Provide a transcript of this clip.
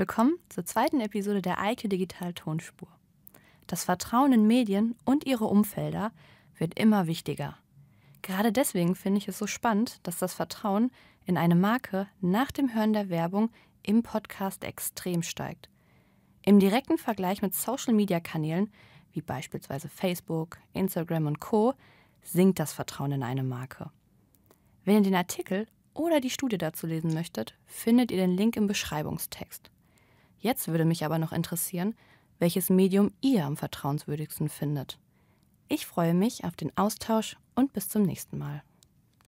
Willkommen zur zweiten Episode der Eike Digital Tonspur. Das Vertrauen in Medien und ihre Umfelder wird immer wichtiger. Gerade deswegen finde ich es so spannend, dass das Vertrauen in eine Marke nach dem Hören der Werbung im Podcast extrem steigt. Im direkten Vergleich mit Social-Media-Kanälen wie beispielsweise Facebook, Instagram und Co sinkt das Vertrauen in eine Marke. Wenn ihr den Artikel oder die Studie dazu lesen möchtet, findet ihr den Link im Beschreibungstext. Jetzt würde mich aber noch interessieren, welches Medium ihr am vertrauenswürdigsten findet. Ich freue mich auf den Austausch und bis zum nächsten Mal.